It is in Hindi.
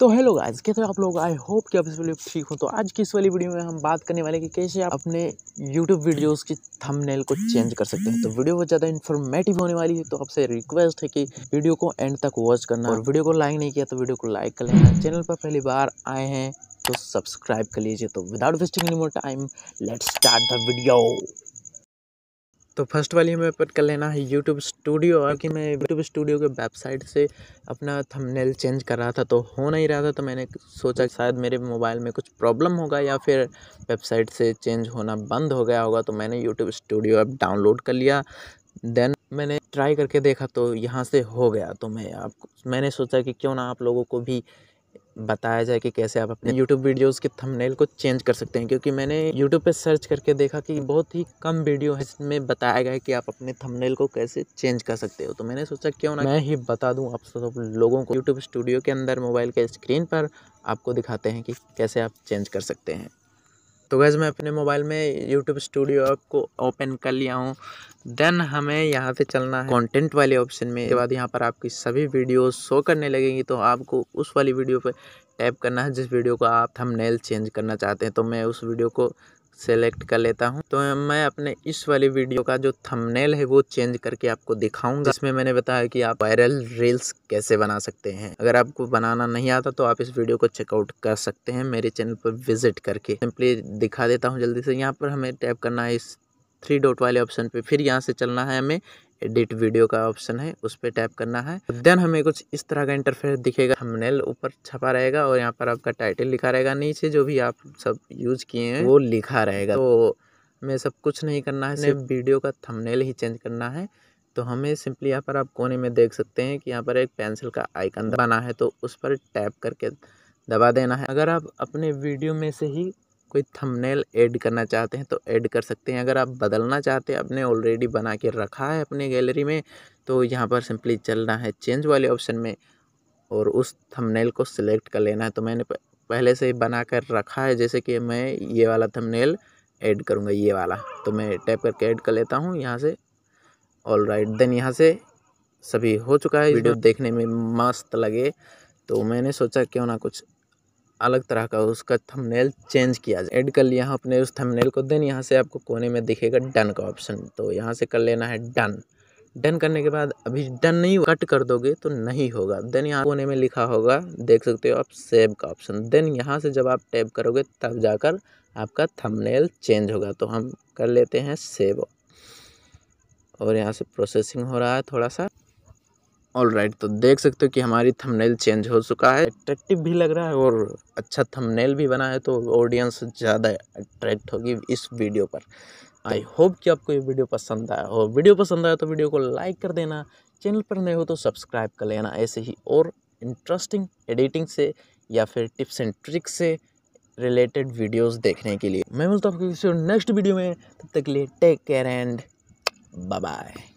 तो हेलो गाइस कैसे आप लोग आई होप कि आप इस वाली ठीक हो तो आज की इस वाली वीडियो में हम बात करने वाले कि कैसे आप अपने यूट्यूब वीडियोस की थंबनेल को चेंज कर सकते हैं तो वीडियो बहुत ज़्यादा इन्फॉर्मेटिव होने वाली है तो आपसे रिक्वेस्ट है कि वीडियो को एंड तक वॉच करना और वीडियो को लाइक नहीं किया तो वीडियो को लाइक कर लेना चैनल पर पहली बार आए हैं तो सब्सक्राइब कर लीजिए तो without wasting any more time let start the video तो फर्स्ट वाली हमें अपन कर लेना है यूट्यूब स्टूडियो और कि मैं यूट्यूब स्टूडियो के वेबसाइट से अपना थंबनेल चेंज कर रहा था तो हो नहीं रहा था तो मैंने सोचा शायद मेरे मोबाइल में कुछ प्रॉब्लम होगा या फिर वेबसाइट से चेंज होना बंद हो गया होगा तो मैंने यूट्यूब स्टूडियो ऐप डाउनलोड कर लिया देन मैंने ट्राई करके देखा तो यहाँ से हो गया तो मैं आप मैंने सोचा कि क्यों ना आप लोगों को भी बताया जाए कि कैसे आप अपने YouTube वीडियोस के थंबनेल को चेंज कर सकते हैं क्योंकि मैंने YouTube पे सर्च करके देखा कि बहुत ही कम वीडियो है इसमें बताया गया है कि आप अपने थंबनेल को कैसे चेंज कर सकते हो तो मैंने सोचा क्यों ना मैं ही बता दूं आप सब लोगों को YouTube स्टूडियो के अंदर मोबाइल के स्क्रीन पर आपको दिखाते हैं कि कैसे आप चेंज कर सकते हैं तो गैस मैं अपने मोबाइल में यूट्यूब स्टूडियो ऐप को ओपन कर लिया हूँ देन हमें यहाँ से चलना है कंटेंट वाले ऑप्शन में इसके बाद यहाँ पर आपकी सभी वीडियो शो करने लगेंगी तो आपको उस वाली वीडियो पर टैप करना है जिस वीडियो को आप हम चेंज करना चाहते हैं तो मैं उस वीडियो को सेलेक्ट कर लेता हूं तो मैं अपने इस वाली वीडियो का जो थंबनेल है वो चेंज करके आपको दिखाऊंगा इसमें मैंने बताया कि आप वायरल रील्स कैसे बना सकते हैं अगर आपको बनाना नहीं आता तो आप इस वीडियो को चेकआउट कर सकते हैं मेरे चैनल पर विजिट करके सिंपली दिखा देता हूँ जल्दी से यहाँ पर हमें टैप करना है इस थ्री डॉट वाले ऑप्शन पे फिर यहाँ से चलना है हमें एडिट वीडियो का ऑप्शन है उस पर टैप करना है देन हमें कुछ इस तरह का इंटरफेस दिखेगा हमनेल ऊपर छपा रहेगा और यहाँ पर आपका टाइटल लिखा रहेगा नीचे जो भी आप सब यूज किए हैं वो लिखा रहेगा तो हमें सब कुछ नहीं करना है सिर्फ वीडियो का थंबनेल ही चेंज करना है तो हमें सिंपली यहाँ पर आप कोने में देख सकते हैं कि यहाँ पर एक पेंसिल का आइकन दबाना है तो उस पर टैप करके दबा देना है अगर आप अपने वीडियो में से ही कोई थंबनेल ऐड करना चाहते हैं तो ऐड कर सकते हैं अगर आप बदलना चाहते हैं आपने ऑलरेडी बना के रखा है अपने गैलरी में तो यहाँ पर सिंपली चलना है चेंज वाले ऑप्शन में और उस थंबनेल को सिलेक्ट कर लेना है तो मैंने पहले से ही बना कर रखा है जैसे कि मैं ये वाला थंबनेल ऐड करूँगा ये वाला तो मैं टैप करके ऐड कर लेता हूँ यहाँ से ऑल राइट देन यहाँ से सभी हो चुका है वीडियो देखने में मस्त लगे तो मैंने सोचा क्यों ना कुछ अलग तरह का उसका थंबनेल चेंज किया जाए ऐड कर लिया हूँ अपने उस थंबनेल को देन यहाँ से आपको कोने में दिखेगा डन का ऑप्शन तो यहाँ से कर लेना है डन डन करने के बाद अभी डन नहीं कट कर दोगे तो नहीं होगा देन यहाँ कोने में लिखा होगा देख सकते हो आप सेव का ऑप्शन देन यहाँ से जब आप टैप करोगे तब जाकर आपका थंबनेल चेंज होगा तो हम कर लेते हैं सेव और यहाँ से प्रोसेसिंग हो रहा है थोड़ा सा ऑल राइट तो देख सकते हो कि हमारी थंबनेल चेंज हो चुका है अट्रैक्टिव भी लग रहा है और अच्छा थंबनेल भी बना है तो ऑडियंस ज़्यादा अट्रैक्ट होगी इस वीडियो पर आई होप कि आपको ये वीडियो पसंद आया हो वीडियो पसंद आया तो वीडियो को लाइक कर देना चैनल पर नए हो तो सब्सक्राइब कर लेना ऐसे ही और इंटरेस्टिंग एडिटिंग से या फिर टिप्स एंड ट्रिक्स से रिलेटेड वीडियोस देखने के लिए मैं मिलता हूँ आपको नेक्स्ट वीडियो में तब तक के लिए take care and bye bye